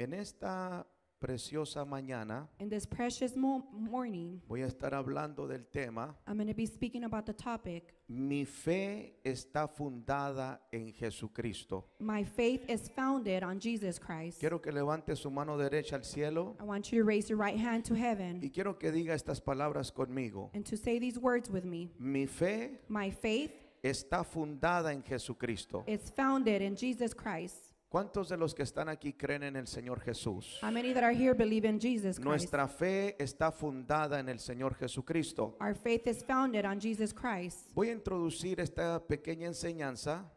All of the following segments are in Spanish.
En esta preciosa mañana voy a estar hablando del tema Mi fe está fundada en Jesucristo. Quiero que levante su mano derecha al cielo y quiero que diga estas palabras conmigo. Mi fe está fundada en Jesucristo. ¿Cuántos de los que están aquí creen en el Señor Jesús? Nuestra fe está fundada en el Señor Jesucristo. Voy a introducir esta pequeña enseñanza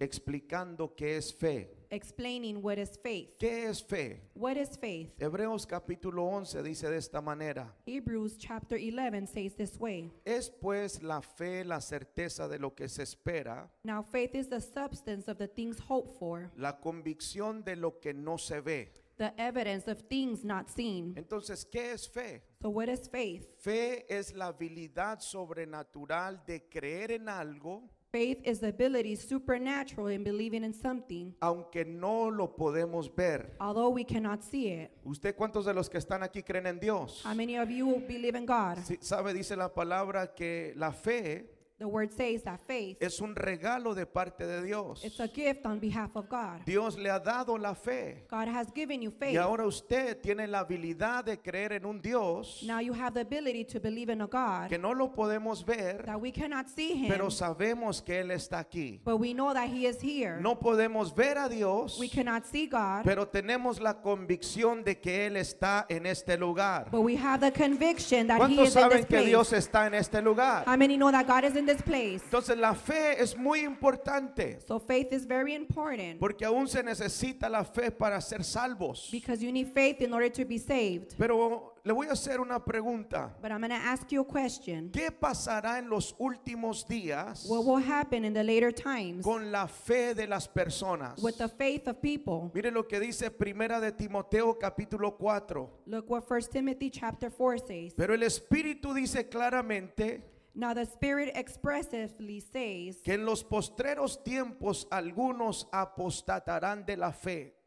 explicando qué es fe explaining what is faith. ¿Qué es fe? What is faith? Hebreos capítulo 11 dice de esta manera. Hebrews chapter 11 says this way. Es pues la fe la certeza de lo que se espera. Now faith is the substance of the things hoped for. La convicción de lo que no se ve. The evidence of things not seen. Entonces, ¿qué es fe? So what is faith? Fe es la habilidad sobrenatural de creer en algo Faith is the ability supernatural in believing in something. Aunque no lo podemos ver. Although we cannot see it. ¿Usted cuántos de los que están aquí creen en Dios? How many of you believe in God? Sí, sabe dice la palabra que la fe The word says that faith es un regalo de parte de Dios. It's a gift on behalf of God. Dios le ha dado la fe. God has given you faith. Y ahora usted tiene la habilidad de creer en un Dios Now you have the ability to believe in a God que no lo podemos ver, that we cannot see him, pero sabemos que Él está aquí. But we know that he is here. No podemos ver a Dios, we cannot see God, pero tenemos la convicción de que Él está en este lugar. But we have the conviction that ¿Cuántos he is saben in this que Dios está en este lugar? How many know that God is in this place. Entonces la fe es muy importante. So faith is very important. Porque aún se necesita la fe para ser salvos. Because you need faith in order to be saved. Pero le voy a hacer una pregunta. But I'm ask you a question. ¿Qué pasará en los últimos días? What will happen in the later times? Con la fe de las personas. With the faith of people. Mire lo que dice Primera de Timoteo capítulo 4. Look what 1 Timothy chapter 4 says. Pero el espíritu dice claramente Now the Spirit expressively says que en los postreros tiempos algunos apostatarán de la fe.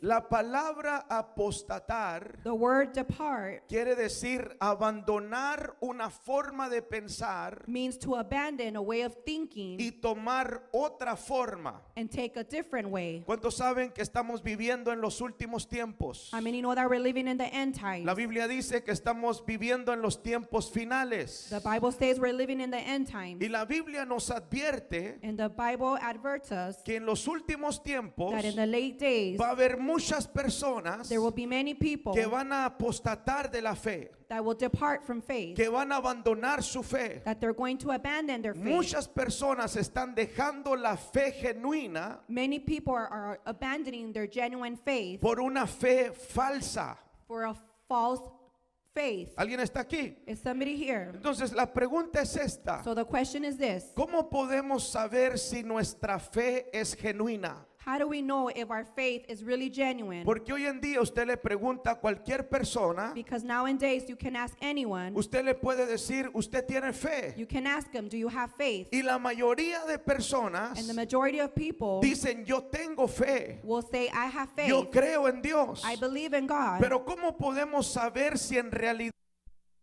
La palabra apostatar word quiere decir abandonar una forma de pensar thinking y tomar otra forma. ¿Cuántos saben que estamos viviendo en los últimos tiempos? La Biblia dice que estamos viviendo en los tiempos finales. Y la Biblia nos advierte que en los últimos tiempos va a haber muchas personas que van a apostatar de la fe. que van a abandonar su fe. Muchas personas están dejando la fe genuina por una fe falsa. ¿Alguien está aquí? Entonces la pregunta es esta. So the ¿Cómo podemos saber si nuestra fe es genuina? Porque hoy en día usted le pregunta a cualquier persona, usted le puede decir, usted tiene fe. Y la mayoría de personas And dicen, yo tengo fe. Yo creo en Dios. Pero ¿cómo podemos saber si en realidad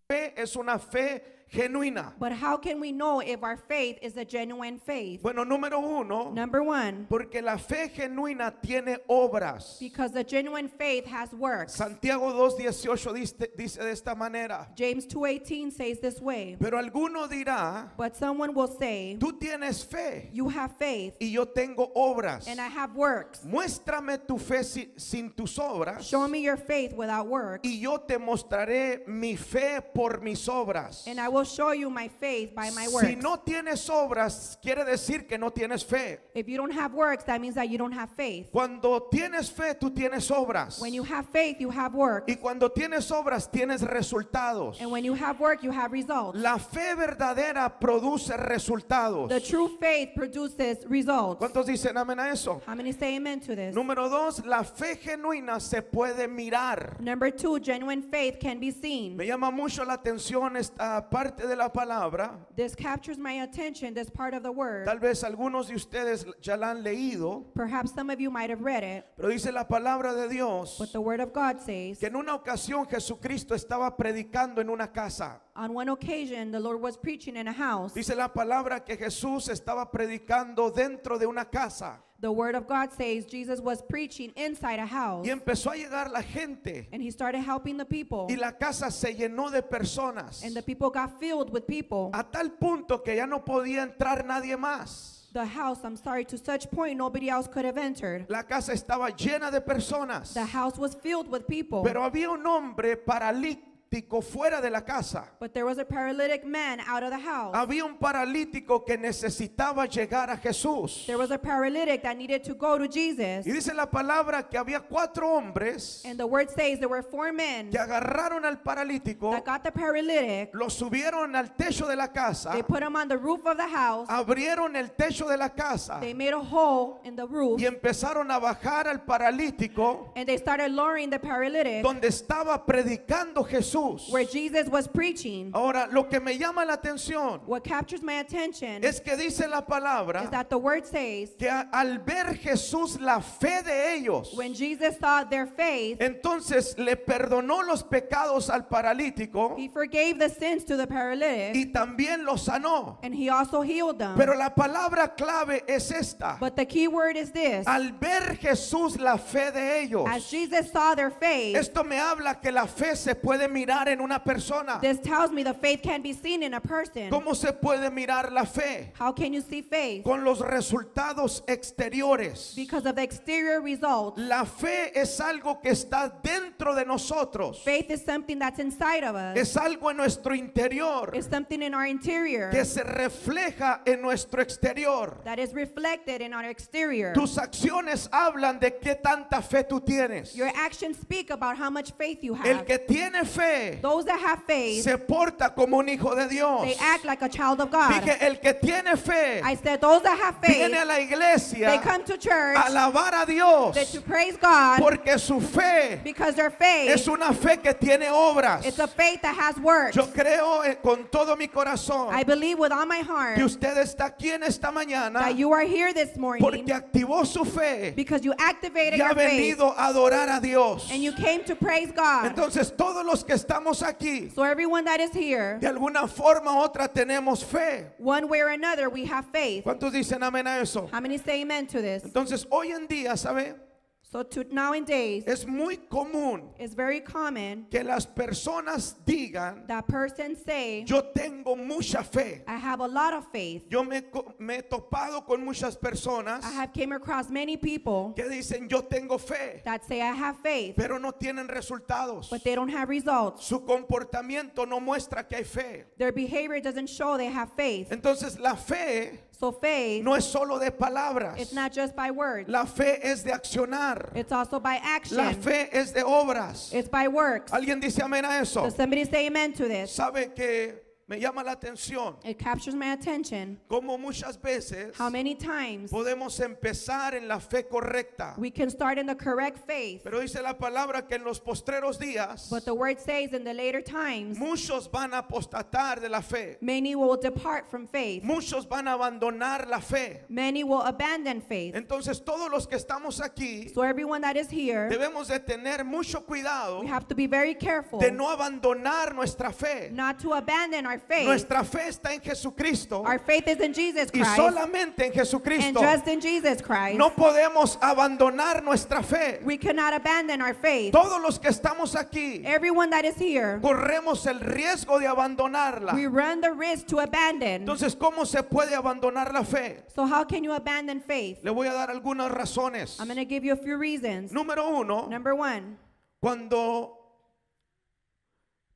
fe es una fe genuina. But how can we know if our faith is a genuine faith? Bueno, número uno, Number one, porque la fe genuina tiene obras. because the genuine faith has works. Santiago 2.18 dice, dice de esta manera, James 2:18 says this way. pero alguno dirá, But someone will say, tú tienes fe "You have faith, y yo tengo obras. and I have works. Muéstrame tu fe sin tus obras Show me your faith without works, y yo te mostraré mi fe por mis obras. and I will show you my faith by my works. Si no tienes obras, quiere decir que no tienes fe. If you don't have works, that means that you don't have faith. Cuando tienes fe, tú tienes obras. When you have faith, you have works. Y cuando tienes obras, tienes resultados. And when you have work, you have results. La fe verdadera produce resultados. The true faith produces results. ¿Cuántos dicen amén a eso? How many say amen to this? Número dos, la fe genuina se puede mirar. Number two, genuine faith can be seen. Me llama mucho la atención esta parte parte de la palabra. This captures my attention, this part of the word. Tal vez algunos de ustedes ya la han leído. Perhaps some of you might have read it. Pero dice la palabra de Dios. But the word of God says. Que en una ocasión Jesucristo estaba predicando en una casa. On one occasion, the Lord was preaching in a house. Dice la palabra que Jesús estaba predicando dentro de una casa. The word of God says Jesus was preaching inside a house. Y empezó a llegar la gente. And he started helping the people. Y la casa se llenó de personas. And the people got filled with people. A tal punto que ya no podía entrar nadie más. The house, I'm sorry, to such point nobody else could have entered. La casa estaba llena de personas. The house was filled with people. Pero había un hombre paralítico fuera de la casa. Había un paralítico que necesitaba llegar a Jesús. Y dice la palabra que había cuatro hombres que agarraron al paralítico, lo subieron al techo de la casa, abrieron el techo de la casa y empezaron a bajar al paralítico donde estaba predicando Jesús preaching, Ahora, lo que me llama la atención es que dice la palabra que al ver Jesús la fe de ellos, saw their faith, entonces le perdonó los pecados al paralítico y también los sanó. Pero la palabra clave es esta. Al ver Jesús la fe de ellos, esto me habla que la fe se puede mirar mirar en una persona. This tells me that faith can be seen in a person. ¿Cómo se puede mirar la fe? How can you see faith? Con los resultados exteriores. Because of the exterior results. La fe es algo que está dentro de nosotros. Faith is something that's inside of us. Es algo en nuestro interior. It's something in our interior. Que se refleja en nuestro exterior. That is reflected in our exterior. Tus acciones hablan de qué tanta fe tú tienes. Your actions speak about how much faith you have. El que tiene fe those that have faith, se porta como un hijo de Dios. They act el que tiene fe viene a la iglesia a alabar a Dios porque su fe es una fe que tiene obras. Yo creo eh, con todo mi corazón I que usted está aquí en esta mañana porque activó su fe because you ha venido a adorar a Dios. Entonces todos los que están estamos aquí, de alguna forma u otra tenemos fe. ¿Cuántos dicen amén a eso? Entonces, hoy en día, ¿sabe? nowadays, es muy común que las personas digan, yo tengo mucha fe. Yo me, he topado con muchas personas que dicen, yo tengo fe, pero no tienen resultados. Su comportamiento no muestra que hay fe. Entonces la fe So faith, no es solo de palabras. It's not just by words. La fe es de accionar. It's also by action. La fe es de obras. It's by works. Alguien dice amen a eso. Does somebody say amen to this? Sabe que me llama la atención. It captures my attention. Como muchas veces How many times podemos empezar en la fe correcta. we can start in the correct faith. Pero dice la palabra que en los postreros días But the word says in the later times, muchos van a apostatar de la fe. many will depart from faith. Muchos van a abandonar la fe. Many will abandon faith. Entonces todos los que estamos aquí So everyone that is here, debemos de tener mucho cuidado we have to be very careful de no abandonar nuestra fe. not to abandon our faith. Nuestra fe está en Jesucristo. Our faith is in Jesus Christ. Y solamente en Jesucristo. And just in Jesus Christ. No podemos abandonar nuestra fe. We cannot abandon our faith. Todos los que estamos aquí. Everyone that is here. Corremos el riesgo de abandonarla. We run the risk to abandon. Entonces, ¿cómo se puede abandonar la fe? So how can you abandon faith? Le voy a dar algunas razones. I'm going to give you a few reasons. Número uno. Number one. Cuando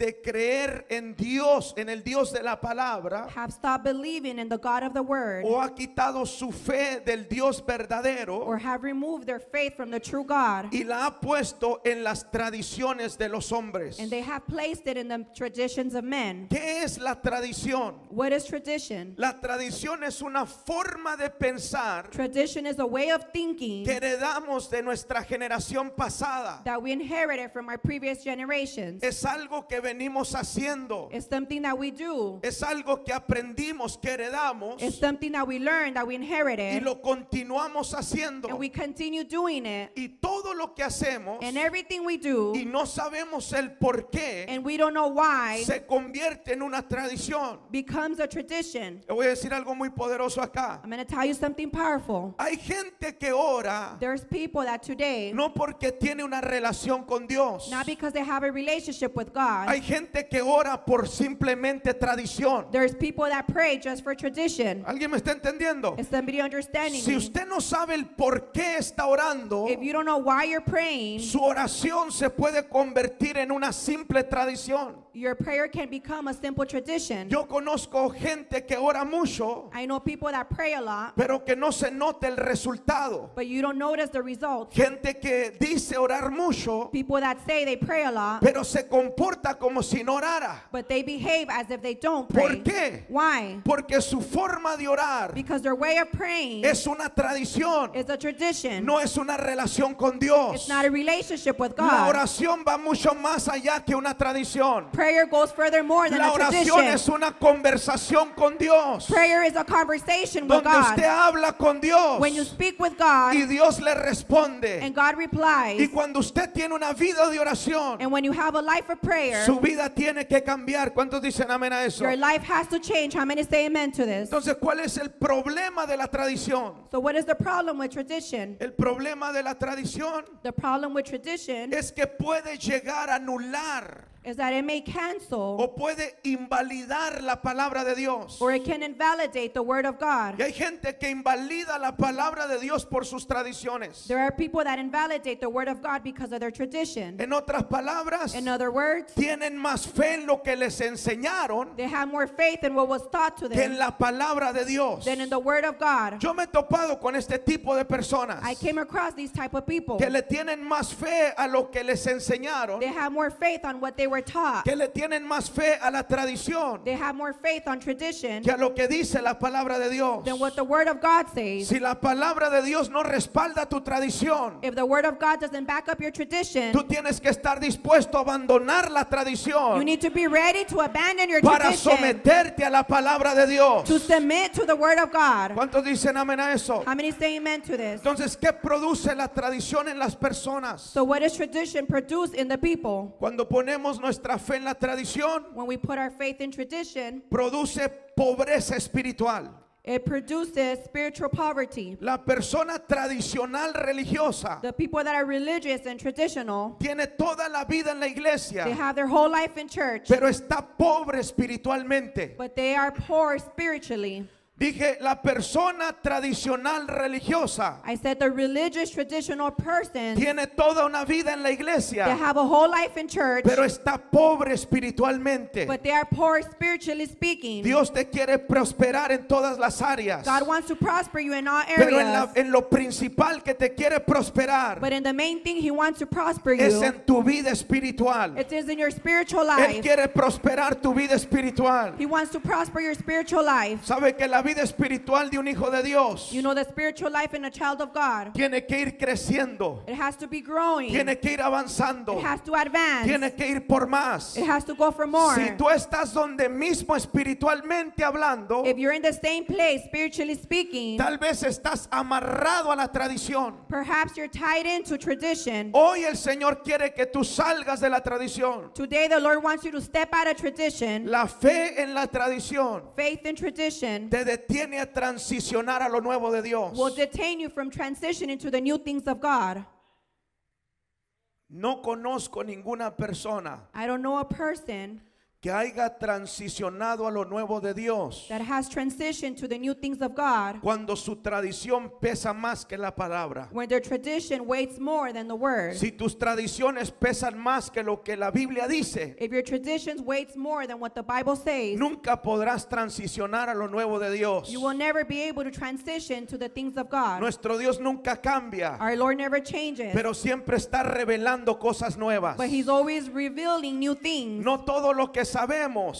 de creer en Dios, en el Dios de la palabra, have stopped believing in the God of the word, o ha quitado su fe del Dios verdadero, or have removed their faith from the true God, y la ha puesto en las tradiciones de los hombres. And they have placed it in the traditions of men. ¿Qué es la tradición? What is tradition? La tradición es una forma de pensar tradition is a way of thinking que heredamos de nuestra generación pasada. That we inherited from our previous generations. Es algo que venimos haciendo. It's something that we do. Es algo que aprendimos, que heredamos. It's something that we learned, that we inherited. Y lo continuamos haciendo. And we continue doing it. Y todo lo que hacemos and everything we do, y no sabemos el por qué and we don't know why, se convierte en una tradición. Becomes a tradition. Le voy a decir algo muy poderoso acá. I'm going to tell you something powerful. Hay gente que ora There's people that today, no porque tiene una relación con Dios. Not because they have a relationship with God. Hay hay gente que ora por simplemente tradición. ¿Alguien me está entendiendo? si usted no sabe el por qué está orando, su oración se puede convertir en una simple tradición your prayer can become a simple tradition. Yo conozco gente que ora mucho, I know people that pray a lot, pero que no se note el resultado. But you don't notice the result. Gente que dice orar mucho, people that say they pray a lot, pero se comporta como si no orara. But they behave as if they don't pray. ¿Por qué? Why? Porque su forma de orar Because their way of praying es una tradición. Is a tradition. No es una relación con Dios. It's not a relationship with God. La oración va mucho más allá que una tradición. prayer goes further more than La a oración es una conversación con Dios. Prayer is a conversation with Donde God. usted habla con Dios When you speak with God y Dios le responde. and God replies, Y cuando usted tiene una vida de oración, and when you have a life of prayer, su vida tiene que cambiar. ¿Cuántos dicen amén a eso? your life has to change. How many say amen to this? Entonces, ¿cuál es el problema de la tradición? So what is the problem with tradition? El problema de la tradición The problem with tradition es que puede llegar a anular is that it may cancel o puede invalidar la palabra de Dios. or it can invalidate the word of God. Y hay gente que invalida la palabra de Dios por sus tradiciones. There are people that invalidate the word of God because of their tradition. En otras palabras, In other words, tienen más fe en lo que les enseñaron they have more faith in what was taught to que en them la palabra de Dios. than in the word of God. Yo me he topado con este tipo de personas I came across these type of people. que le tienen más fe a lo que les enseñaron They have more faith on what they were taught. Que le tienen más fe a la tradición. They have more faith on tradition. Que a lo que dice la palabra de Dios. Than what the word of God says. Si la palabra de Dios no respalda tu tradición. If the word of God doesn't back up your tradition. Tú tienes que estar dispuesto a abandonar la tradición. You need to be ready to abandon your para tradition. Para someterte a la palabra de Dios. To submit to the word of God. ¿Cuántos dicen amén a eso? How many say amen to this? Entonces, ¿qué produce la tradición en las personas? So what does tradition produce in the people? Cuando ponemos nuestra fe en la tradición, produce pobreza espiritual. La persona tradicional religiosa tiene toda la vida en la iglesia. Pero está pobre espiritualmente. Dije la persona tradicional religiosa. I said the religious traditional person. Tiene toda una vida en la iglesia. They have a whole life in church. Pero está pobre espiritualmente. But they are poor spiritually speaking. Dios te quiere prosperar en todas las áreas. God wants to prosper you in all areas. Pero en, la, en lo principal que te quiere prosperar. But in the main thing he wants to prosper you. Es en tu vida espiritual. It is in your spiritual life. Él quiere prosperar tu vida espiritual. He wants to prosper your spiritual life. Sabe que la vida espiritual de un hijo de Dios tiene que ir creciendo. Tiene que ir avanzando. Tiene que ir por más. Si tú estás donde mismo espiritualmente hablando, tal vez estás amarrado a la tradición. Hoy el Señor quiere que tú salgas de la tradición. La fe en la tradición detiene a transicionar a lo nuevo de Dios. will detain you from transitioning to the new things of God. No conozco ninguna persona I don't know a person que haya transicionado a lo nuevo de Dios. Cuando su tradición pesa más que la palabra. Si tus tradiciones pesan más que lo que la Biblia dice. Nunca podrás transicionar a lo nuevo de Dios. Nuestro Dios nunca cambia. Pero siempre está revelando cosas nuevas. No todo lo que sabemos,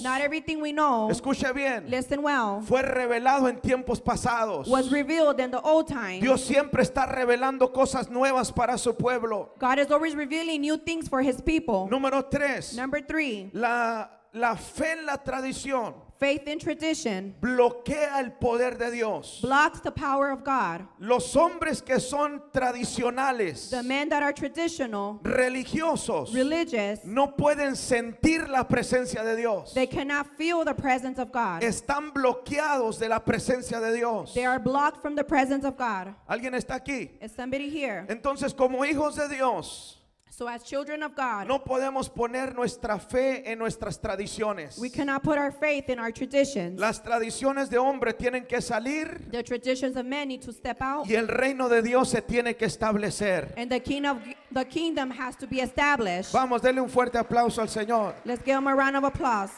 Escucha escuche bien, fue revelado en tiempos pasados. Dios siempre está revelando cosas nuevas para su pueblo. Número tres. La la fe en la tradición bloquea el poder de Dios. Los hombres que son tradicionales, religiosos, no pueden sentir la presencia de Dios. Están bloqueados de la presencia de Dios. ¿Alguien está aquí? Entonces, como hijos de Dios, So as children of God, no podemos poner nuestra fe en nuestras tradiciones. We cannot put our faith in our traditions. Las tradiciones de hombre tienen que salir. The traditions of men need to step out. Y el reino de Dios se tiene que establecer. And the kingdom, the kingdom has to be established. Vamos, denle un fuerte aplauso al Señor. Let's give him a round of applause.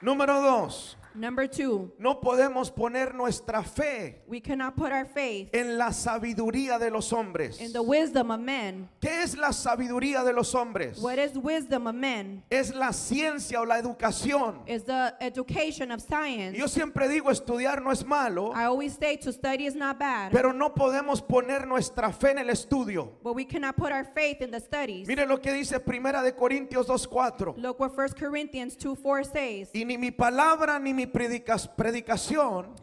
Número dos. Number two, no podemos poner nuestra fe we cannot put our faith en la sabiduría de los hombres. In the wisdom of men. ¿Qué es la sabiduría de los hombres? What is wisdom of men? Es la ciencia o la educación. Is the education of science. Yo siempre digo estudiar no es malo. I always say to study is not bad. Pero no podemos poner nuestra fe en el estudio. But we cannot put our faith in the studies. Mire lo que dice Primera de Corintios 2:4. Look what 1 Corinthians 2:4 says. Y ni mi palabra ni mi mi predicación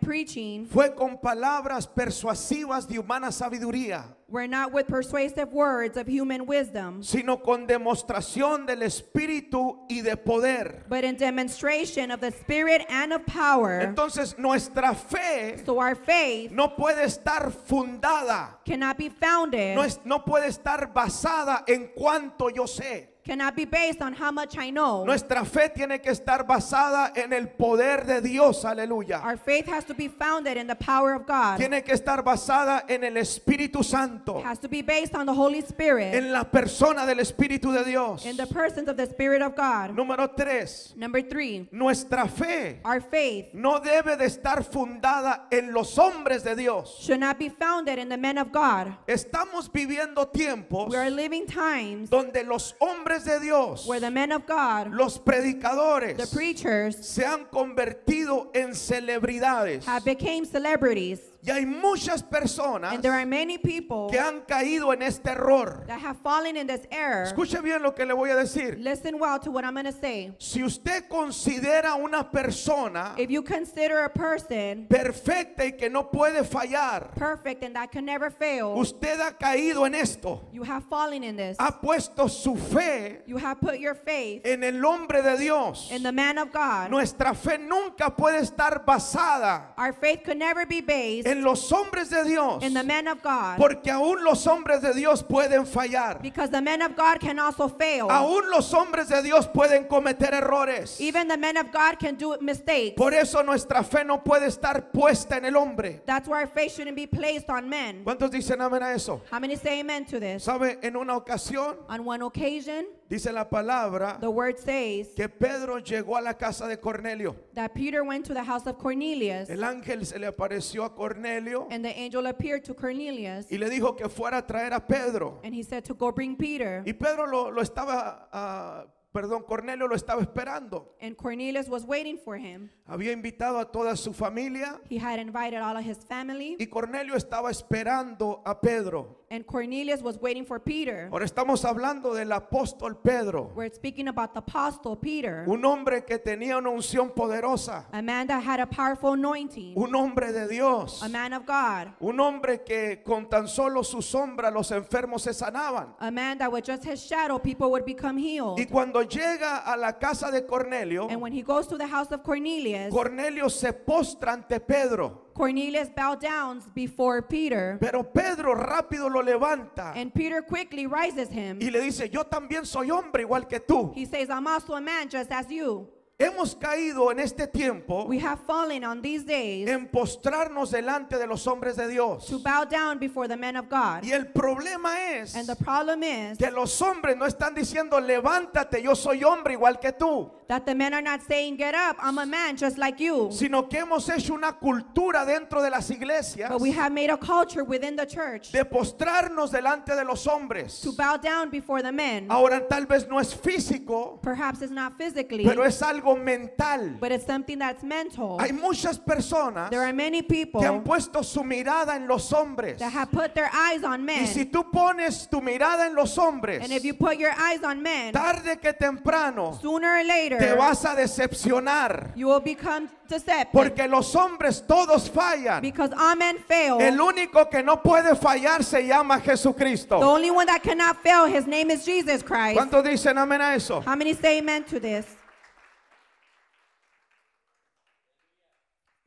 preaching fue con palabras persuasivas de humana sabiduría. sino con demostración del espíritu y de poder. Entonces nuestra fe no puede estar fundada. No, es, no puede estar basada en cuanto yo sé cannot be based on how much I know. Nuestra fe tiene que estar basada en el poder de Dios, aleluya. Our faith has to be founded in the power of God. Tiene que estar basada en el Espíritu Santo. It has to be based on the Holy Spirit. En la persona del Espíritu de Dios. In the persons of the Spirit of God. Número tres. Number three. Nuestra fe. Our faith. No debe de estar fundada en los hombres de Dios. Should not be founded in the men of God. Estamos viviendo tiempos. We are living times. Donde los hombres hombres de Dios, where the men of God, los predicadores, the preachers, se han convertido en celebridades. Have became celebrities. Y hay muchas personas que han caído en este error. Escuche bien lo que le voy a decir. Si usted considera una persona perfecta y que no puede fallar, usted ha caído en esto. Ha puesto su fe en el hombre de Dios. Nuestra fe nunca puede estar basada en los hombres de Dios. Porque aún los hombres de Dios pueden fallar. Aún los hombres de Dios pueden cometer errores. Por eso nuestra fe no puede estar puesta en el hombre. ¿Cuántos dicen amén a eso? ¿Sabe? En una ocasión. occasion. Dice la palabra que Pedro llegó a la casa de Cornelio. El ángel se le apareció a Cornelio. Y le dijo que fuera a traer a Pedro. Y Pedro lo, lo estaba ah, Perdón, Cornelio lo estaba esperando. And Cornelius was waiting for him. Había invitado a toda su familia. He had invited all of his family. Y Cornelio estaba esperando a Pedro. And Cornelius was waiting for Peter. Ahora estamos hablando del apóstol Pedro. We're speaking about the apostle Peter. Un hombre que tenía una unción poderosa. A man that had a powerful anointing. Un hombre de Dios. A man of God. Un hombre que con tan solo su sombra los enfermos se sanaban. A man that with just his shadow people would become healed. Y cuando llega a la casa de Cornelio, And when he goes to the house of Cornelius, Cornelio se postra ante Pedro. Cornelius bowed down before Peter. Pero Pedro rápido lo levanta. And Peter quickly rises him. Y le dice, "Yo también soy hombre igual que tú." He says, "I'm also a man just as you." Hemos caído en este tiempo en postrarnos delante de los hombres de Dios. Y el problema es que los hombres no están diciendo levántate, yo soy hombre igual que tú. Sino que hemos hecho una cultura dentro de las iglesias de postrarnos delante de los hombres. Ahora tal vez no es físico, pero es algo algo mental. But it's something that's mental. Hay muchas personas There are many people que han puesto su mirada en los hombres. That have put their eyes on men. Y si tú pones tu mirada en los hombres, And if you put your eyes on men, tarde que temprano, sooner or later, te vas a decepcionar. You will become porque los hombres todos fallan. Because all men fail. El único que no puede fallar se llama Jesucristo. The only one that cannot fail, his name is Jesus Christ. ¿Cuántos dicen amén a eso? How many say amen to this?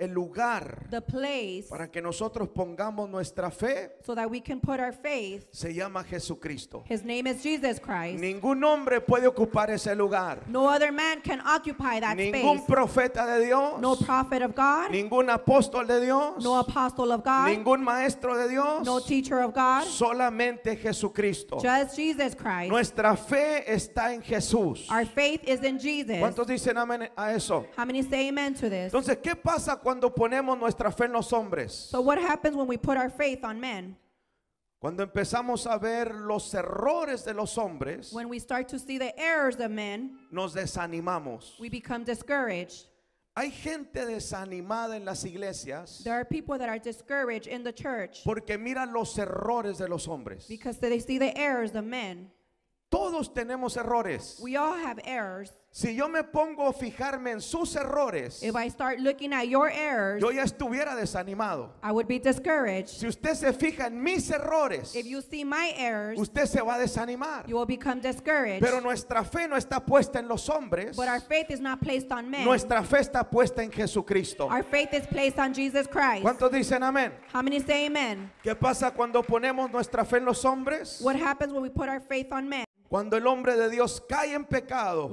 el lugar para que nosotros pongamos nuestra fe se llama Jesucristo. Ningún hombre puede ocupar ese lugar. Ningún profeta de Dios. Ningún apóstol de Dios. No Ningún maestro de Dios. Solamente Jesucristo. Nuestra fe está en Jesús. ¿Cuántos dicen amén a eso? Entonces, ¿qué pasa cuando ponemos nuestra fe en los hombres? So what happens when we put our faith on men? Cuando empezamos a ver los errores de los hombres, When we start to see the errors of men, nos desanimamos. we become discouraged. Hay gente desanimada en las iglesias There are people that are discouraged in the church porque miran los errores de los hombres. because they see the errors of men. Todos tenemos errores. We all have errors si yo me pongo a fijarme en sus errores, If I start looking at your errors, yo ya estuviera desanimado. I would be discouraged. Si usted se fija en mis errores, If you see my errors, usted se va a desanimar. you will become discouraged. Pero nuestra fe no está puesta en los hombres, But our faith is not placed on men. nuestra fe está puesta en Jesucristo. Our faith is placed on Jesus Christ. ¿Cuántos dicen amén? How many say amen? ¿Qué pasa cuando ponemos nuestra fe en los hombres? What happens when we put our faith on men? Cuando el hombre de Dios cae en pecado,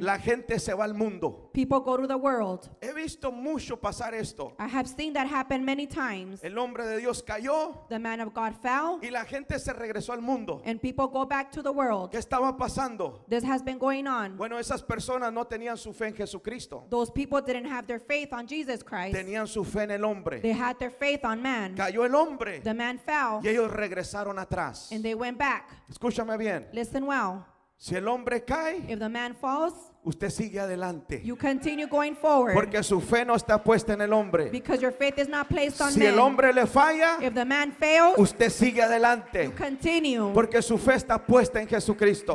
la gente se va al mundo. People go to the world. He visto mucho pasar esto. I have seen that happen many times. El hombre de Dios cayó. The man of God fell. Y la gente se regresó al mundo. And people go back to the world. ¿Qué estaba pasando? This has been going on. Bueno, esas personas no tenían su fe en Jesucristo. Those people didn't have their faith on Jesus Christ. Tenían su fe en el hombre. They had their faith on man. Cayó el hombre. The man fell. Y ellos regresaron atrás. And they went back. Escúchame bien. Listen well. Si el hombre cae, If the man falls, Usted sigue adelante. Porque su fe no está puesta en el hombre. si el hombre le falla, usted sigue adelante. Porque su fe está puesta en Jesucristo.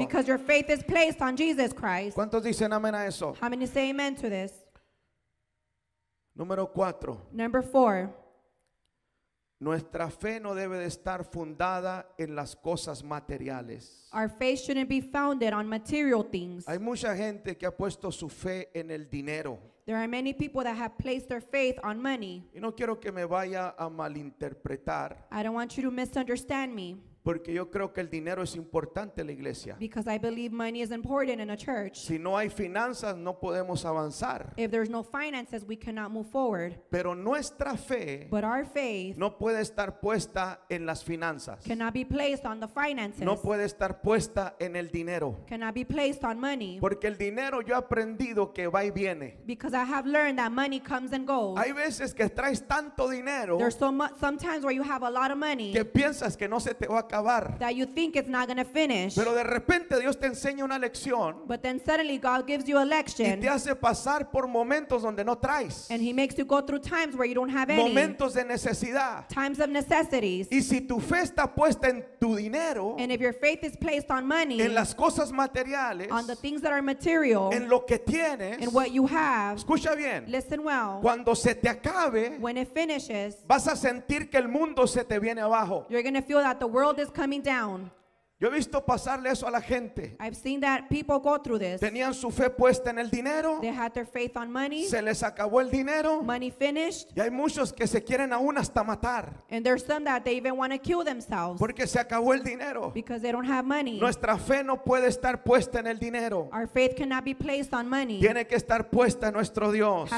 ¿Cuántos dicen amén a eso? Número cuatro. Nuestra fe no debe de estar fundada en las cosas materiales. Our faith shouldn't be founded on material things. Hay mucha gente que ha puesto su fe en el dinero. There are many people that have placed their faith on money. Y no quiero que me vaya a malinterpretar. I don't want you to misunderstand me. Porque yo creo que el dinero es importante en la iglesia. Si no hay finanzas no podemos avanzar. Pero nuestra fe no puede estar puesta en las finanzas. No puede estar puesta en el dinero. Porque el dinero yo he aprendido que va y viene. Hay veces que traes tanto dinero. Que piensas que no se te va a acabar acabar. That you think it's not gonna finish. Pero de repente Dios te enseña una lección. But then suddenly God gives you a lecture. Y te hace pasar por momentos donde no traes. And he makes you go through times where you don't have any. Momentos de necesidad. Times of necessities. Y si tu fe está puesta en tu dinero, And if your faith is placed on money, en las cosas materiales, on the things that are material, en lo que tienes, in what you have, escucha bien. Listen well. Cuando se te acabe, when it finishes, vas a sentir que el mundo se te viene abajo. You're gonna feel that the world Is coming down. Yo he visto pasarle eso a la gente. Tenían su fe puesta en el dinero. Se les acabó el dinero. Y hay muchos que se quieren aún hasta matar. Porque se acabó el dinero. Nuestra fe no puede estar puesta en el dinero. Tiene que estar puesta en nuestro Dios.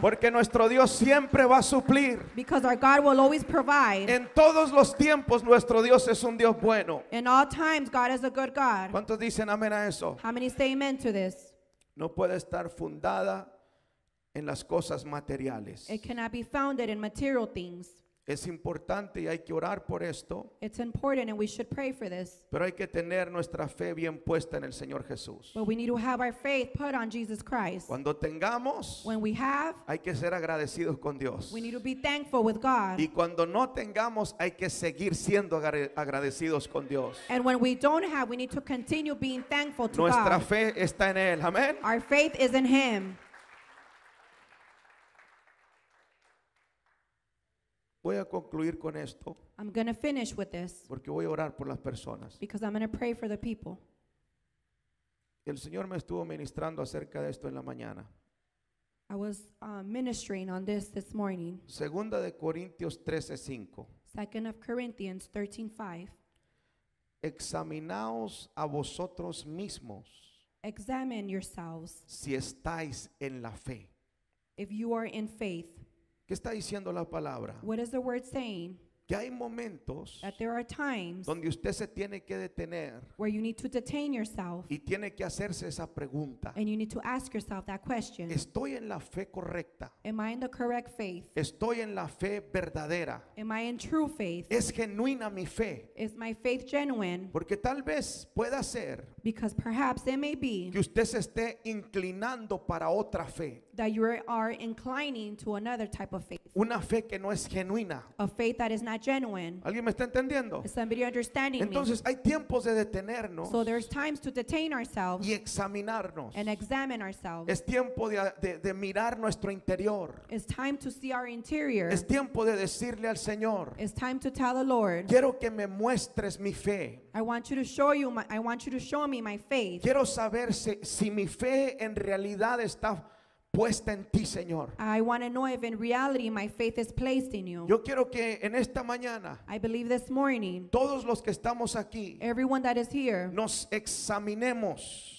Porque nuestro Dios siempre va a suplir. En todos los tiempos nuestro Dios es un Dios bueno. bueno. In all times, God is a good God. ¿Cuántos dicen amén a eso? How many say amen to this? No puede estar fundada en las cosas materiales. It cannot be founded in material things. Es importante y hay que orar por esto. Pero hay que tener nuestra fe bien puesta en el Señor Jesús. Cuando tengamos, hay que ser agradecidos con Dios. Y cuando no tengamos, hay que seguir siendo agradecidos con Dios. nuestra fe está en él. Amén. Voy a concluir con esto. I'm going to finish with this Porque voy a orar por las personas. because I'm going to pray for the people. El Señor me estuvo ministrando acerca de esto en la mañana. I was uh, ministering on this this morning. Segunda de Corintios 13:5. Second of Corinthians 13:5. Examinaos a vosotros mismos Examine yourselves si estáis en la fe. if you are in faith. ¿Qué está diciendo la palabra? What is the word saying? Que hay momentos That there are times donde usted se tiene que detener where you need to detain yourself y tiene que hacerse esa pregunta. and you need to ask yourself that question. ¿Estoy en la fe correcta? Am I in the correct faith? ¿Estoy en la fe verdadera? Am I in true faith? ¿Es genuina mi fe? Is my faith genuine? Porque tal vez pueda ser Because perhaps it may be que usted se esté inclinando para otra fe. Una fe que no es genuina. A faith that is not genuine. ¿Alguien me está entendiendo? Entonces hay tiempos de detenernos. Y examinarnos. Es tiempo de, mirar nuestro interior. Es tiempo de decirle al Señor. Quiero que me muestres mi fe. Quiero saber si mi fe en realidad está puesta en ti, Señor. I want to know if in reality my faith is placed in you. Yo quiero que en esta mañana I believe this morning todos los que estamos aquí everyone that is here nos examinemos.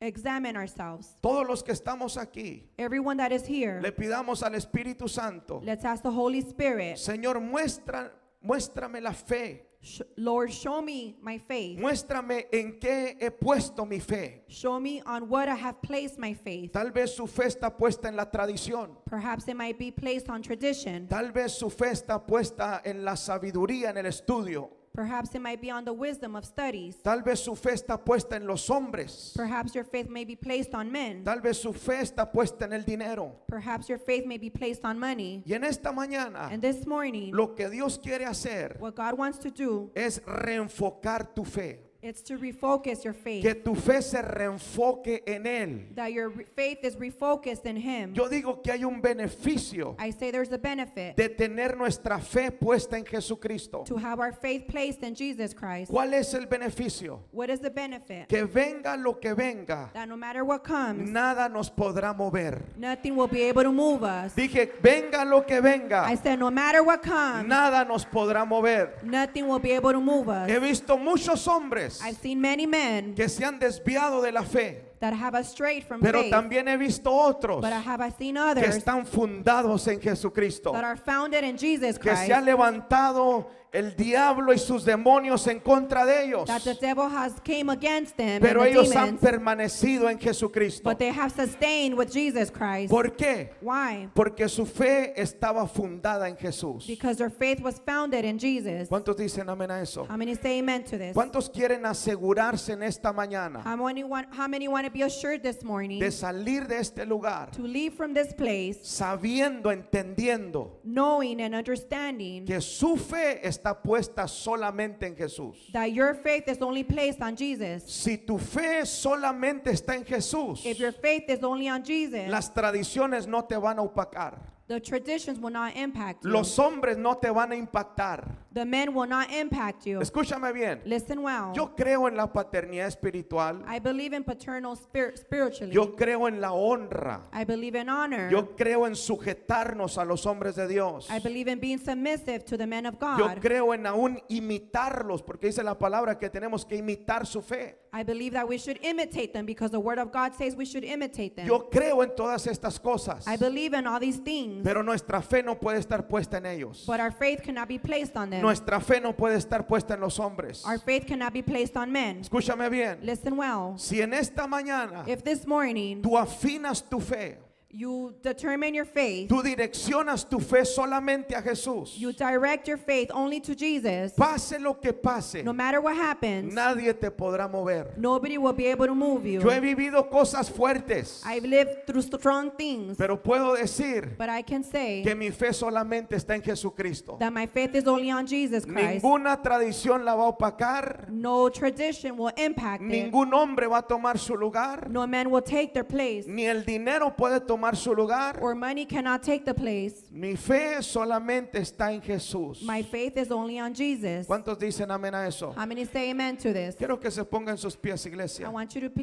Examine ourselves. Todos los que estamos aquí, Everyone that is here, le pidamos al Espíritu Santo, let's ask the Holy Spirit, Señor, muestra, muéstrame la fe Lord, show me my faith. Muéstrame en qué he puesto mi fe. Show me on what I have placed my faith. Tal vez su fe está puesta en la tradición. Perhaps it might be placed on tradition. Tal vez su fe está puesta en la sabiduría, en el estudio. Perhaps it might be on the wisdom of studies. Tal vez su fe está puesta en los hombres. Perhaps your faith may be placed on men. Tal vez su fe está puesta en el dinero. Perhaps your faith may be placed on money. Y en esta mañana, lo que Dios quiere hacer what God wants to do, es reenfocar tu fe. It's to refocus your faith. Que tu fe se reenfoque en él. That your faith is refocused in him. Yo digo que hay un beneficio. I say there's a benefit. De tener nuestra fe puesta en Jesucristo. To have our faith placed in Jesus Christ. ¿Cuál es el beneficio? What is the benefit? Que venga lo que venga. That no matter what comes. Nada nos podrá mover. Nothing will be able to move us. Dije, venga lo que venga. I said no matter what comes. Nada nos podrá mover. Nothing will be able to move us. He visto muchos hombres que se han desviado de la fe. Pero también he visto otros que están fundados en Jesucristo, que se han levantado el diablo y sus demonios en contra de ellos. That the devil has came against them Pero and the ellos demons, han permanecido en Jesucristo. But they have sustained with Jesus Christ. ¿Por qué? Why? Porque su fe estaba fundada en Jesús. Because their faith was founded in Jesus. ¿Cuántos dicen amén a eso? How many say amen to this? ¿Cuántos quieren asegurarse en esta mañana? How many want, how many want to be assured this morning? De salir de este lugar. To leave from this place. Sabiendo, entendiendo. Knowing and understanding. Que su fe está puesta solamente en Jesús. Si tu fe solamente está en Jesús, las tradiciones no te van a opacar. Los hombres no te van a impactar. The men will not impact you. Escúchame bien. Listen well. Yo creo en la paternidad espiritual. I believe in paternal spiritually. Yo creo en la honra. I believe in honor. Yo creo en sujetarnos a los hombres de Dios. I believe in being submissive to the men of God. Yo creo en aún imitarlos porque dice la palabra que tenemos que imitar su fe. I believe that we should imitate them because the word of God says we should imitate them. Yo creo en todas estas cosas. I believe in all these things. Pero nuestra fe no puede estar puesta en ellos. But our faith cannot be placed on them. Nuestra fe no puede estar puesta en los hombres. Our faith cannot be placed on men. Escúchame bien. Listen well. Si en esta mañana If this morning, tú afinas tu fe You determine your faith. Tú direccionas tu fe solamente a Jesús. You direct your faith only to Jesus. Pase lo que pase. No matter what happens. Nadie te podrá mover. Nobody will be able to move you. Yo he vivido cosas fuertes. I've lived through strong things. Pero puedo decir But I can say que mi fe solamente está en Jesucristo. That my faith is only on Jesus Christ. Ninguna tradición la va a opacar. No tradition will impact Ningún hombre va a tomar su lugar. No man will take their place. Ni el dinero puede tomar tomar su lugar. Or money cannot take the place. Mi fe solamente está en Jesús. My faith is only on Jesus. ¿Cuántos dicen amén a eso? How many say amen to this? Quiero que se pongan sus pies, iglesia. I want you to